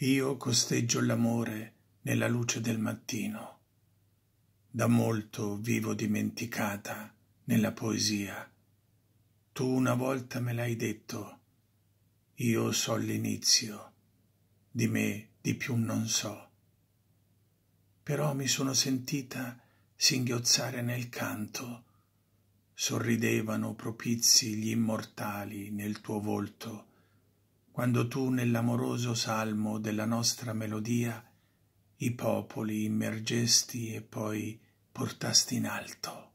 Io costeggio l'amore nella luce del mattino. Da molto vivo dimenticata nella poesia. Tu una volta me l'hai detto. Io so l'inizio. Di me di più non so. Però mi sono sentita singhiozzare nel canto. Sorridevano propizi gli immortali nel tuo volto quando tu nell'amoroso salmo della nostra melodia i popoli immergesti e poi portasti in alto.